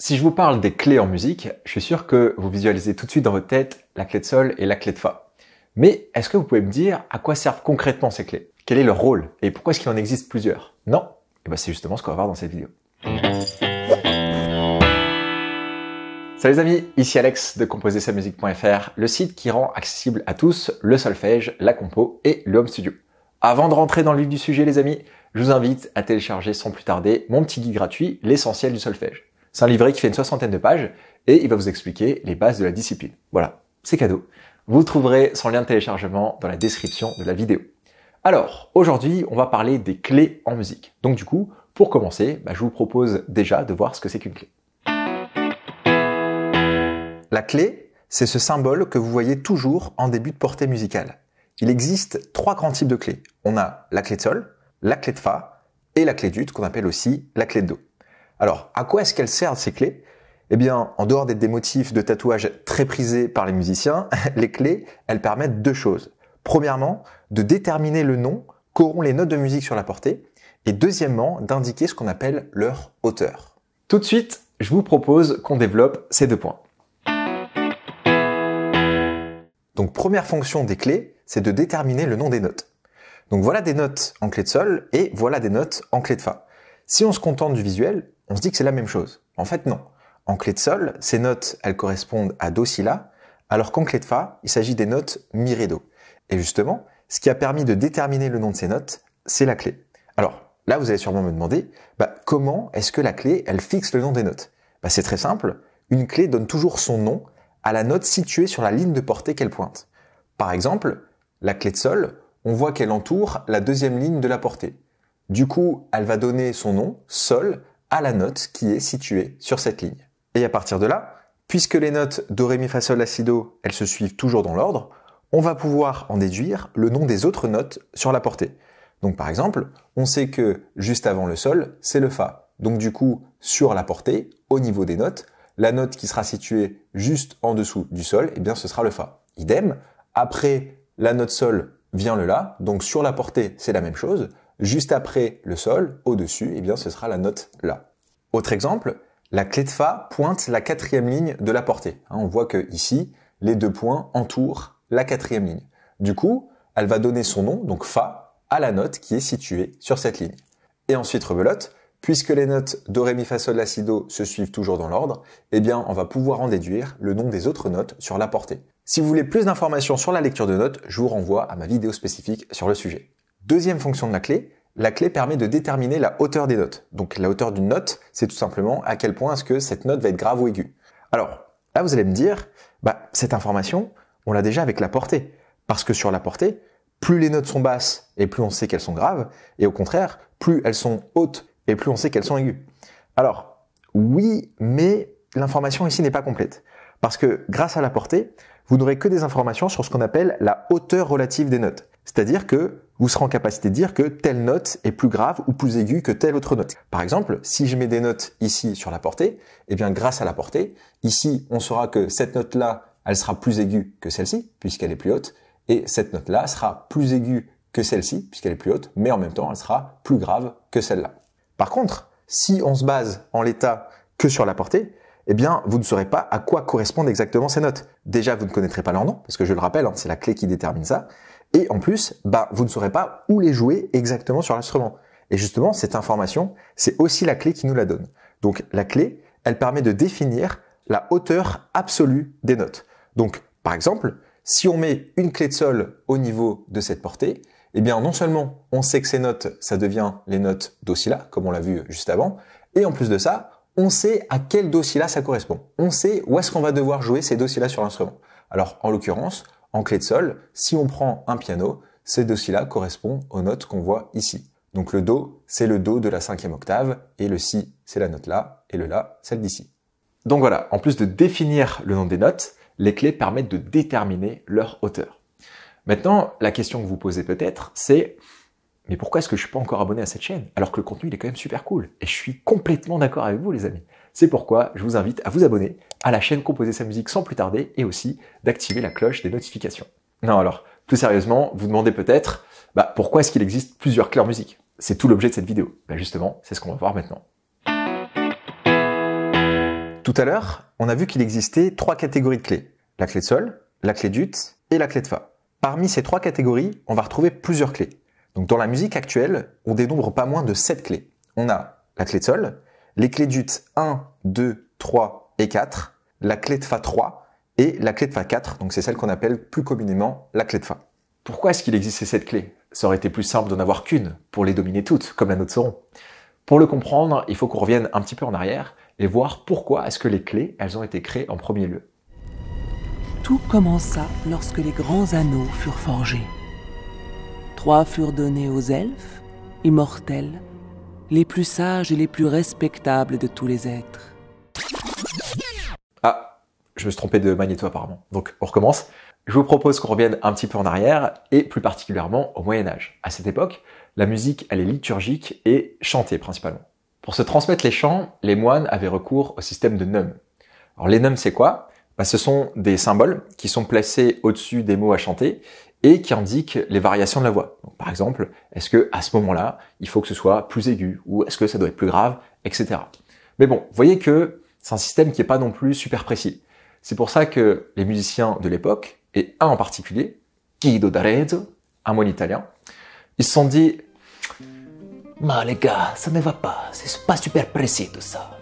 Si je vous parle des clés en musique, je suis sûr que vous visualisez tout de suite dans votre tête la clé de sol et la clé de fa. Mais est-ce que vous pouvez me dire à quoi servent concrètement ces clés Quel est leur rôle Et pourquoi est-ce qu'il en existe plusieurs Non Et eh ben c'est justement ce qu'on va voir dans cette vidéo. Salut les amis, ici Alex de musique.fr, le site qui rend accessible à tous le solfège, la compo et le home studio. Avant de rentrer dans le vif du sujet les amis, je vous invite à télécharger sans plus tarder mon petit guide gratuit, l'essentiel du solfège. C'est un livret qui fait une soixantaine de pages et il va vous expliquer les bases de la discipline. Voilà, c'est cadeau. Vous trouverez son lien de téléchargement dans la description de la vidéo. Alors, aujourd'hui, on va parler des clés en musique. Donc du coup, pour commencer, bah, je vous propose déjà de voir ce que c'est qu'une clé. La clé, c'est ce symbole que vous voyez toujours en début de portée musicale. Il existe trois grands types de clés. On a la clé de sol, la clé de fa et la clé d'ut qu'on appelle aussi la clé de do. Alors, à quoi est-ce qu'elles servent ces clés Eh bien, en dehors d'être des motifs de tatouage très prisés par les musiciens, les clés, elles permettent deux choses. Premièrement, de déterminer le nom qu'auront les notes de musique sur la portée, et deuxièmement, d'indiquer ce qu'on appelle leur hauteur. Tout de suite, je vous propose qu'on développe ces deux points. Donc première fonction des clés, c'est de déterminer le nom des notes. Donc voilà des notes en clé de sol et voilà des notes en clé de fa. Si on se contente du visuel, on se dit que c'est la même chose. En fait, non. En clé de sol, ces notes, elles correspondent à do si la, alors qu'en clé de fa, il s'agit des notes mi ré do. Et justement, ce qui a permis de déterminer le nom de ces notes, c'est la clé. Alors, Là, vous allez sûrement me demander, bah, comment est-ce que la clé, elle fixe le nom des notes bah, C'est très simple, une clé donne toujours son nom à la note située sur la ligne de portée qu'elle pointe. Par exemple, la clé de sol, on voit qu'elle entoure la deuxième ligne de la portée. Du coup, elle va donner son nom, sol, à la note qui est située sur cette ligne. Et à partir de là, puisque les notes do, ré, mi, fa, sol, la, si, do, elles se suivent toujours dans l'ordre, on va pouvoir en déduire le nom des autres notes sur la portée. Donc par exemple, on sait que juste avant le sol, c'est le fa. Donc du coup, sur la portée, au niveau des notes, la note qui sera située juste en dessous du sol, eh bien ce sera le fa. Idem, après la note sol vient le la, donc sur la portée, c'est la même chose. Juste après le sol, au-dessus, eh bien, ce sera la note La. Autre exemple, la clé de Fa pointe la quatrième ligne de la portée. Hein, on voit que ici, les deux points entourent la quatrième ligne. Du coup, elle va donner son nom, donc Fa, à la note qui est située sur cette ligne. Et ensuite, rebelote, puisque les notes Do, Ré, Mi, Fa, Sol, La, Si, Do se suivent toujours dans l'ordre, eh bien, on va pouvoir en déduire le nom des autres notes sur la portée. Si vous voulez plus d'informations sur la lecture de notes, je vous renvoie à ma vidéo spécifique sur le sujet. Deuxième fonction de la clé, la clé permet de déterminer la hauteur des notes. Donc la hauteur d'une note, c'est tout simplement à quel point est-ce que cette note va être grave ou aiguë. Alors là, vous allez me dire, bah, cette information, on l'a déjà avec la portée. Parce que sur la portée, plus les notes sont basses et plus on sait qu'elles sont graves, et au contraire, plus elles sont hautes et plus on sait qu'elles sont aiguës. Alors, oui, mais l'information ici n'est pas complète. Parce que grâce à la portée, vous n'aurez que des informations sur ce qu'on appelle la hauteur relative des notes. C'est-à-dire que vous serez en capacité de dire que telle note est plus grave ou plus aiguë que telle autre note. Par exemple, si je mets des notes ici sur la portée, eh bien grâce à la portée, ici on saura que cette note-là, elle sera plus aiguë que celle-ci, puisqu'elle est plus haute, et cette note-là sera plus aiguë que celle-ci, puisqu'elle est plus haute, mais en même temps, elle sera plus grave que celle-là. Par contre, si on se base en l'état que sur la portée, eh bien, vous ne saurez pas à quoi correspondent exactement ces notes. Déjà, vous ne connaîtrez pas leur nom, parce que je le rappelle, hein, c'est la clé qui détermine ça. Et en plus, bah, vous ne saurez pas où les jouer exactement sur l'instrument. Et justement, cette information, c'est aussi la clé qui nous la donne. Donc la clé, elle permet de définir la hauteur absolue des notes. Donc par exemple, si on met une clé de sol au niveau de cette portée, eh bien non seulement on sait que ces notes, ça devient les notes d'oscillat, comme on l'a vu juste avant, et en plus de ça, on sait à quel dossier- ça correspond. On sait où est-ce qu'on va devoir jouer ces dossiers là sur l'instrument. Alors en l'occurrence, en clé de sol, si on prend un piano, ces deux ci là correspondent aux notes qu'on voit ici. Donc le do, c'est le do de la cinquième octave, et le si, c'est la note là, et le la, celle d'ici. Donc voilà, en plus de définir le nom des notes, les clés permettent de déterminer leur hauteur. Maintenant, la question que vous posez peut-être, c'est mais pourquoi est-ce que je suis pas encore abonné à cette chaîne alors que le contenu il est quand même super cool Et je suis complètement d'accord avec vous les amis. C'est pourquoi je vous invite à vous abonner à la chaîne Composer sa musique sans plus tarder et aussi d'activer la cloche des notifications. Non alors, tout sérieusement, vous demandez peut-être bah, pourquoi est-ce qu'il existe plusieurs clés en musique C'est tout l'objet de cette vidéo. Bah justement, c'est ce qu'on va voir maintenant. Tout à l'heure, on a vu qu'il existait trois catégories de clés. La clé de sol, la clé d'ut et la clé de fa. Parmi ces trois catégories, on va retrouver plusieurs clés. Donc dans la musique actuelle, on dénombre pas moins de 7 clés. On a la clé de sol, les clés d'ut 1, 2, 3 et 4, la clé de fa 3 et la clé de fa 4, donc c'est celle qu'on appelle plus communément la clé de fa. Pourquoi est-ce qu'il existait cette clé Ça aurait été plus simple d'en avoir qu'une pour les dominer toutes, comme la note seront. Pour le comprendre, il faut qu'on revienne un petit peu en arrière et voir pourquoi est-ce que les clés, elles ont été créées en premier lieu. Tout commença lorsque les grands anneaux furent forgés. Trois furent donnés aux elfes, immortels, les plus sages et les plus respectables de tous les êtres. Ah, je me suis trompé de magnéto apparemment. Donc on recommence. Je vous propose qu'on revienne un petit peu en arrière et plus particulièrement au Moyen Âge. À cette époque, la musique, elle est liturgique et chantée principalement. Pour se transmettre les chants, les moines avaient recours au système de num. Alors les neumes, c'est quoi bah, Ce sont des symboles qui sont placés au-dessus des mots à chanter et qui indique les variations de la voix. par exemple, est-ce que à ce moment-là, il faut que ce soit plus aigu ou est-ce que ça doit être plus grave, etc. Mais bon, vous voyez que c'est un système qui est pas non plus super précis. C'est pour ça que les musiciens de l'époque, et un en particulier, Guido d'Arezzo, un moine italien, ils se sont dit, mais les gars, ça ne va pas, c'est pas super précis tout ça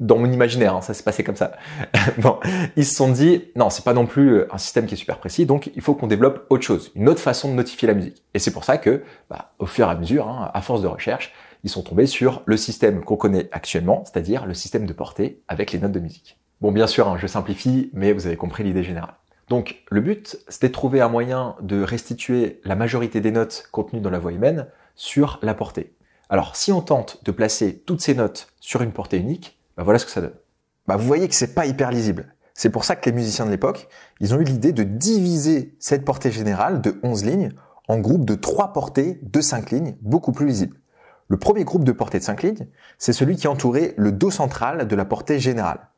dans mon imaginaire, hein, ça s'est passé comme ça. bon, ils se sont dit, non, c'est pas non plus euh, un système qui est super précis, donc il faut qu'on développe autre chose, une autre façon de notifier la musique. Et c'est pour ça que, bah, au fur et à mesure, hein, à force de recherche, ils sont tombés sur le système qu'on connaît actuellement, c'est-à-dire le système de portée avec les notes de musique. Bon, bien sûr, hein, je simplifie, mais vous avez compris l'idée générale. Donc, le but, c'était de trouver un moyen de restituer la majorité des notes contenues dans la voix humaine sur la portée. Alors, si on tente de placer toutes ces notes sur une portée unique, bah, voilà ce que ça donne. Bah, vous voyez que c'est pas hyper lisible. C'est pour ça que les musiciens de l'époque, ils ont eu l'idée de diviser cette portée générale de 11 lignes en groupes de 3 portées de 5 lignes, beaucoup plus lisibles. Le premier groupe de portée de 5 lignes, c'est celui qui entourait le dos central de la portée générale.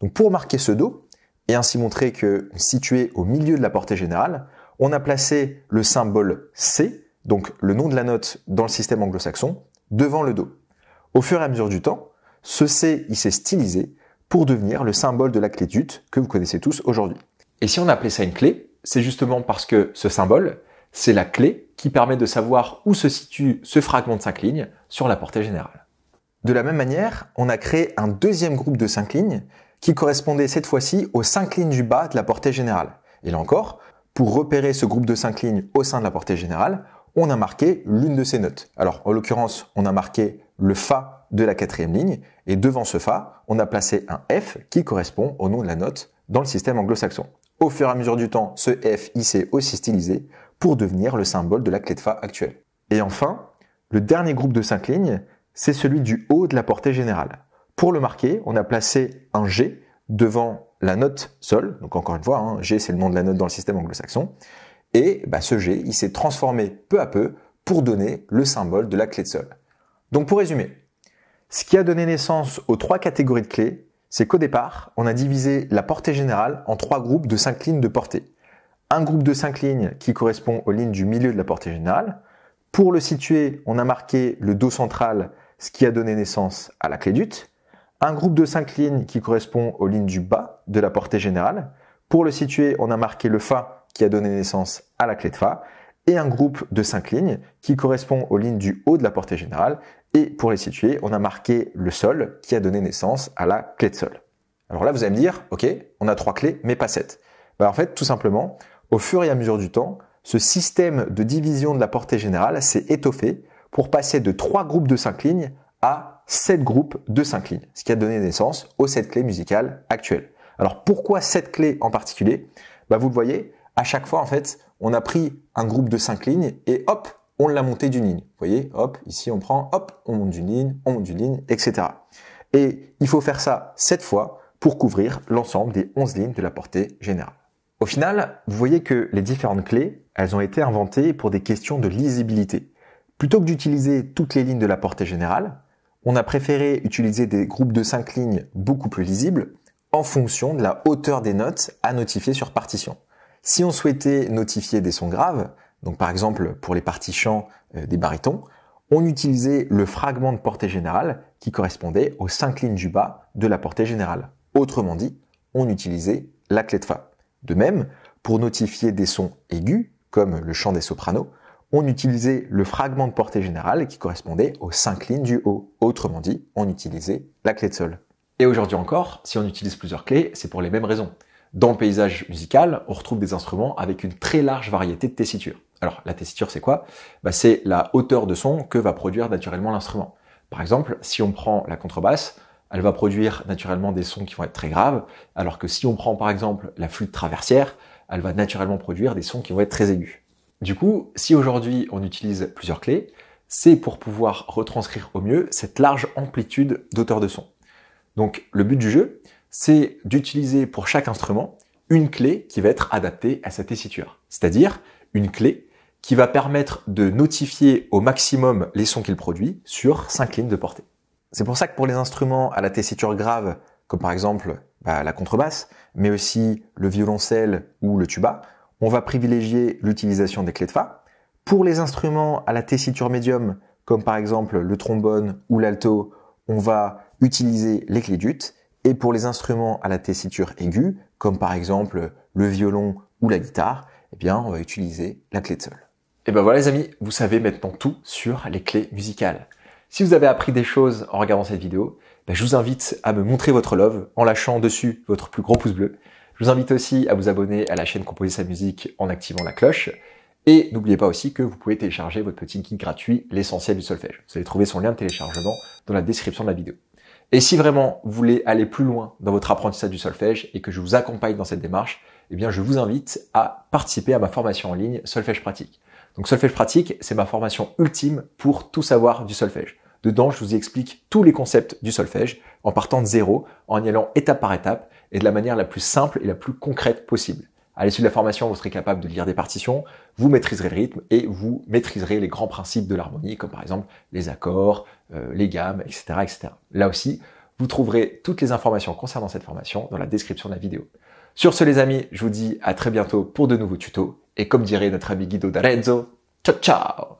Donc pour marquer ce dos, et ainsi montrer que situé au milieu de la portée générale, on a placé le symbole C, donc le nom de la note dans le système anglo-saxon, devant le dos. Au fur et à mesure du temps, ce C, il s'est stylisé pour devenir le symbole de la clé d'hute que vous connaissez tous aujourd'hui. Et si on appelait ça une clé, c'est justement parce que ce symbole, c'est la clé qui permet de savoir où se situe ce fragment de 5 lignes sur la portée générale. De la même manière, on a créé un deuxième groupe de cinq lignes qui correspondait cette fois-ci aux cinq lignes du bas de la portée générale. Et là encore, pour repérer ce groupe de cinq lignes au sein de la portée générale, on a marqué l'une de ces notes. Alors en l'occurrence, on a marqué le Fa de la quatrième ligne, et devant ce fa, on a placé un f qui correspond au nom de la note dans le système anglo-saxon. Au fur et à mesure du temps, ce f il s'est aussi stylisé pour devenir le symbole de la clé de fa actuelle. Et enfin, le dernier groupe de cinq lignes, c'est celui du haut de la portée générale. Pour le marquer, on a placé un G devant la note sol, donc encore une fois, hein, G c'est le nom de la note dans le système anglo-saxon, et bah, ce G, il s'est transformé peu à peu pour donner le symbole de la clé de sol. Donc pour résumer, ce qui a donné naissance aux trois catégories de clés, c'est qu'au départ, on a divisé la portée générale en trois groupes de cinq lignes de portée. Un groupe de cinq lignes qui correspond aux lignes du milieu de la portée générale. Pour le situer, on a marqué le dos central, ce qui a donné naissance à la clé dut. Un groupe de cinq lignes qui correspond aux lignes du bas de la portée générale. Pour le situer, on a marqué le fa qui a donné naissance à la clé de fa et un groupe de cinq lignes qui correspond aux lignes du haut de la portée générale. Et pour les situer, on a marqué le sol qui a donné naissance à la clé de sol. Alors là, vous allez me dire, OK, on a trois clés, mais pas 7. Bah, en fait, tout simplement, au fur et à mesure du temps, ce système de division de la portée générale s'est étoffé pour passer de trois groupes de cinq lignes à 7 groupes de 5 lignes, ce qui a donné naissance aux 7 clés musicales actuelles. Alors pourquoi 7 clés en particulier bah, Vous le voyez, à chaque fois, en fait, on a pris un groupe de cinq lignes et hop, on l'a monté d'une ligne. Vous voyez, hop, ici on prend, hop, on monte d'une ligne, on monte d'une ligne, etc. Et il faut faire ça sept fois pour couvrir l'ensemble des 11 lignes de la portée générale. Au final, vous voyez que les différentes clés, elles ont été inventées pour des questions de lisibilité. Plutôt que d'utiliser toutes les lignes de la portée générale, on a préféré utiliser des groupes de 5 lignes beaucoup plus lisibles en fonction de la hauteur des notes à notifier sur partition. Si on souhaitait notifier des sons graves, donc par exemple pour les parties chants euh, des barytons, on utilisait le fragment de portée générale qui correspondait aux cinq lignes du bas de la portée générale. Autrement dit, on utilisait la clé de Fa. De même, pour notifier des sons aigus, comme le chant des sopranos, on utilisait le fragment de portée générale qui correspondait aux cinq lignes du haut. Autrement dit, on utilisait la clé de sol. Et aujourd'hui encore, si on utilise plusieurs clés, c'est pour les mêmes raisons. Dans le paysage musical, on retrouve des instruments avec une très large variété de tessitures. Alors, la tessiture, c'est quoi bah, C'est la hauteur de son que va produire naturellement l'instrument. Par exemple, si on prend la contrebasse, elle va produire naturellement des sons qui vont être très graves, alors que si on prend par exemple la flûte traversière, elle va naturellement produire des sons qui vont être très aigus. Du coup, si aujourd'hui on utilise plusieurs clés, c'est pour pouvoir retranscrire au mieux cette large amplitude d'auteur de son. Donc le but du jeu, c'est d'utiliser pour chaque instrument une clé qui va être adaptée à sa tessiture, c'est-à-dire une clé qui va permettre de notifier au maximum les sons qu'il produit sur cinq lignes de portée. C'est pour ça que pour les instruments à la tessiture grave, comme par exemple bah, la contrebasse, mais aussi le violoncelle ou le tuba, on va privilégier l'utilisation des clés de fa. Pour les instruments à la tessiture médium, comme par exemple le trombone ou l'alto, on va utiliser les clés d'ut. Et pour les instruments à la tessiture aiguë, comme par exemple le violon ou la guitare, eh bien, on va utiliser la clé de sol. Et eh ben voilà les amis, vous savez maintenant tout sur les clés musicales. Si vous avez appris des choses en regardant cette vidéo, ben, je vous invite à me montrer votre love en lâchant dessus votre plus gros pouce bleu. Je vous invite aussi à vous abonner à la chaîne Composer sa musique en activant la cloche. Et n'oubliez pas aussi que vous pouvez télécharger votre petit kit gratuit, l'essentiel du solfège. Vous allez trouver son lien de téléchargement dans la description de la vidéo. Et si vraiment vous voulez aller plus loin dans votre apprentissage du solfège et que je vous accompagne dans cette démarche, eh bien je vous invite à participer à ma formation en ligne Solfège pratique. Donc Solfège pratique, c'est ma formation ultime pour tout savoir du solfège. Dedans, je vous explique tous les concepts du solfège en partant de zéro, en y allant étape par étape et de la manière la plus simple et la plus concrète possible. À l'issue de la formation, vous serez capable de lire des partitions, vous maîtriserez le rythme et vous maîtriserez les grands principes de l'harmonie, comme par exemple les accords, euh, les gammes, etc., etc. Là aussi, vous trouverez toutes les informations concernant cette formation dans la description de la vidéo. Sur ce, les amis, je vous dis à très bientôt pour de nouveaux tutos. Et comme dirait notre ami Guido D'Arenzo, ciao ciao